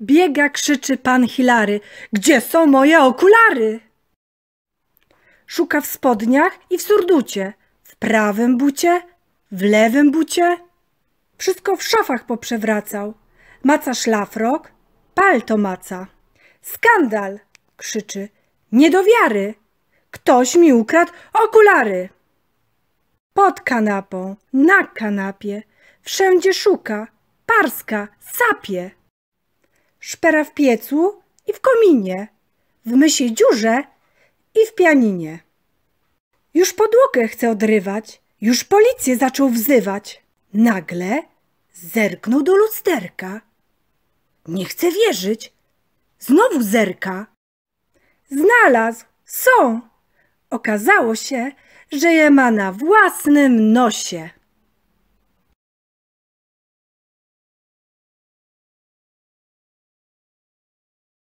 Biega, krzyczy pan Hilary. Gdzie są moje okulary? Szuka w spodniach i w surducie, w prawym bucie, w lewym bucie. Wszystko w szafach poprzewracał. Maca szlafrok, palto maca. Skandal! krzyczy. Niedowiary! Ktoś mi ukradł okulary! Pod kanapą, na kanapie, wszędzie szuka, parska, sapie szpera w piecu i w kominie, w mysiej dziurze i w pianinie. Już podłogę chce odrywać, już policję zaczął wzywać. Nagle zerknął do lusterka. Nie chce wierzyć. Znowu zerka. Znalazł, są. Okazało się, że je ma na własnym nosie.